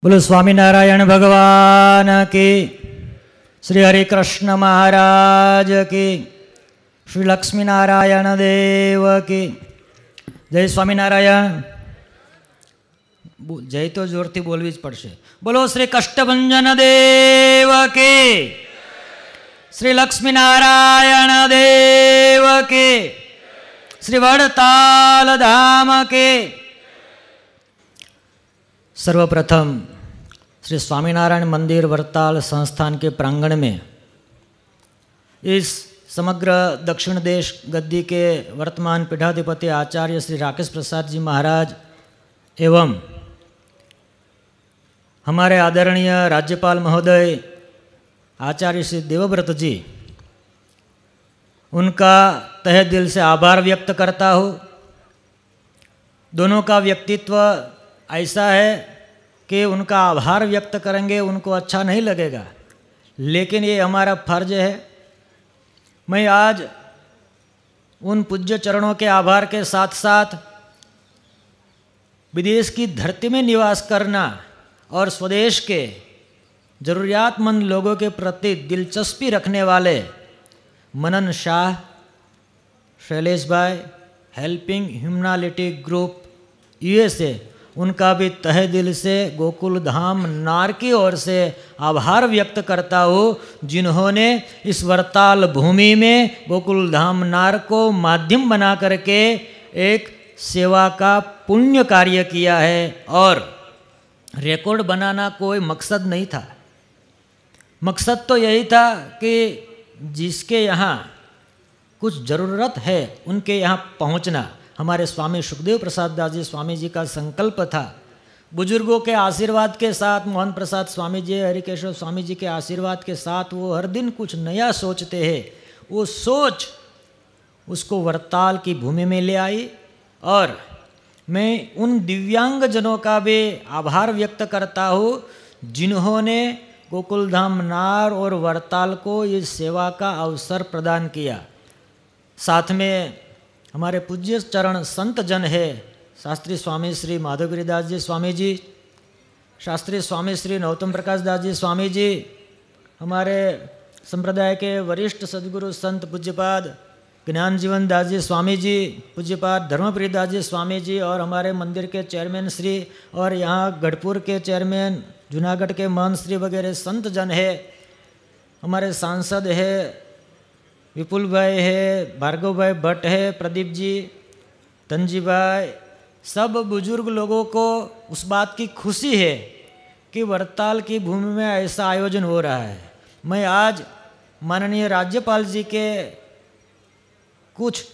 બોલો સ્વામિનારાયણ ભગવાન કે શ્રી હરે કૃષ્ણ મહારાજ કે શ્રી લક્ષ્મીનારાયણ દેવ કે જય સ્વામિનારાયણ જય તો જોરથી બોલવી જ પડશે બોલો શ્રી કષ્ટભંજન દેવ કે શ્રી લક્ષ્મીનારાયણ દેવ કે શ્રી વડતાલ ધામ કે सर्वप्रथम श्री स्वामीनारायण मंदिर वर्ताल संस्थान के प्रांगण में इस समग्र दक्षिण देश गद्दी के वर्तमान पीठाधिपति आचार्य श्री राकेश प्रसाद जी महाराज एवं हमारे आदरणीय राज्यपाल महोदय आचार्य श्री देवव्रत जी उनका तह दिल से आभार व्यक्त करता हूँ दोनों का व्यक्तित्व ऐसा है कि उनका आभार व्यक्त करेंगे उनको अच्छा नहीं लगेगा लेकिन ये हमारा फर्ज है मैं आज उन पूज्य चरणों के आभार के साथ साथ विदेश की धरती में निवास करना और स्वदेश के ज़रूरियातमंद लोगों के प्रति दिलचस्पी रखने वाले मनन शाह शैलेश भाई हेल्पिंग ह्यूमनालिटी ग्रुप यूएसए उनका भी तह दिल से गोकुल धाम नार की ओर से आभार व्यक्त करता हूँ जिन्होंने इस वर्ताल भूमि में गोकुल धाम नार को माध्यम बना करके एक सेवा का पुण्य कार्य किया है और रिकॉर्ड बनाना कोई मकसद नहीं था मकसद तो यही था कि जिसके यहाँ कुछ ज़रूरत है उनके यहाँ पहुँचना हमारे स्वामी सुखदेव प्रसाद दास जी स्वामी जी का संकल्प था बुजुर्गों के आशीर्वाद के साथ मोहन प्रसाद स्वामी जी हरिकेश्वर स्वामी जी के आशीर्वाद के साथ वो हर दिन कुछ नया सोचते हैं वो सोच उसको वर्ताल की भूमि में ले आई और मैं उन दिव्यांग जनों का भी आभार व्यक्त करता हूँ जिन्होंने गोकुलधाम नार और वर्ताल को इस सेवा का अवसर प्रदान किया साथ में हमारे पूज्य चरण संत जन है शास्त्री स्वामी श्री माधवगिरी दास जी स्वामी जी शास्त्री स्वामी श्री नौतम प्रकाश दास जी स्वामी जी हमारे संप्रदाय के वरिष्ठ सदगुरु संत पूज्यपाद ज्ञान जीवन दास जी स्वामी जी पूज्यपाद धर्मप्रिय दास जी स्वामी जी और हमारे मंदिर के चेयरमैन श्री और यहाँ गढ़पुर के चेयरमैन जूनागढ़ के मान श्री वगैरह संत जन है हमारे सांसद है विपुल भाई है भार्गव भाई भट्ट है प्रदीप जी तंजी भाई सब बुजुर्ग लोगों को उस बात की खुशी है कि वरताल की भूमि में ऐसा आयोजन हो रहा है मैं आज माननीय राज्यपाल जी के कुछ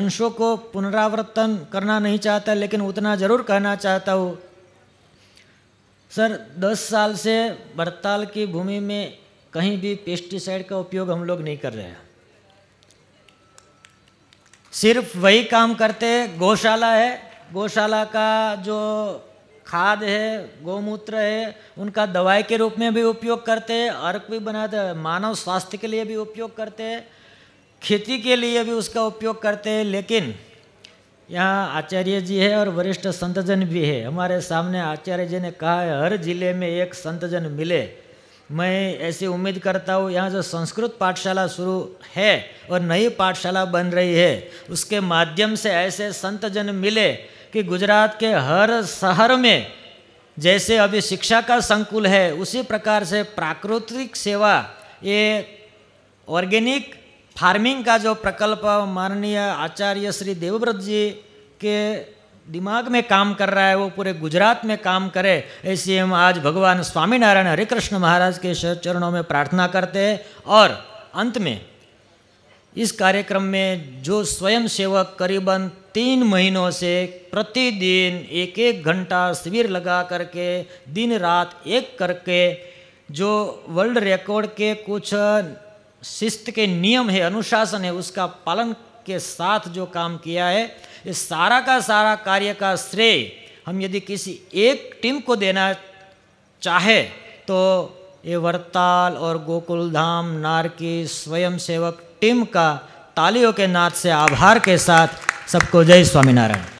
अंशों को पुनरावर्तन करना नहीं चाहता लेकिन उतना ज़रूर कहना चाहता हूँ सर 10 साल से बड़ताल की भूमि में कहीं भी पेस्टिसाइड का उपयोग हम लोग नहीं कर रहे हैं सिर्फ वही काम करते हैं गौशाला है गौशाला का जो खाद है गौमूत्र है उनका दवाई के रूप में भी उपयोग करते हैं अर्क भी बनाते हैं मानव स्वास्थ्य के लिए भी उपयोग करते हैं खेती के लिए भी उसका उपयोग करते हैं लेकिन यहाँ आचार्य जी है और वरिष्ठ संतजन भी है हमारे सामने आचार्य जी ने कहा है हर जिले में एक संतजन मिले मैं ऐसी उम्मीद करता हूँ यहाँ जो संस्कृत पाठशाला शुरू है और नई पाठशाला बन रही है उसके माध्यम से ऐसे संत जन मिले कि गुजरात के हर शहर में जैसे अभी शिक्षा का संकुल है उसी प्रकार से प्राकृतिक सेवा ये ऑर्गेनिक फार्मिंग का जो प्रकल्प माननीय आचार्य श्री देवव्रत जी के दिमाग में काम कर रहा है वो पूरे गुजरात में काम करे ऐसे हम आज भगवान स्वामीनारायण हरे कृष्ण महाराज के चरणों में प्रार्थना करते हैं और अंत में इस कार्यक्रम में जो स्वयं सेवक करीबन तीन महीनों से प्रतिदिन एक एक घंटा शिविर लगा करके दिन रात एक करके जो वर्ल्ड रिकॉर्ड के कुछ शिस्त के नियम है अनुशासन है उसका पालन के साथ जो काम किया है ये सारा का सारा कार्य का श्रेय हम यदि किसी एक टीम को देना चाहे तो ये वरताल और गोकुल धाम नार की सेवक टीम का तालियों के नाथ से आभार के साथ सबको जय स्वामीनारायण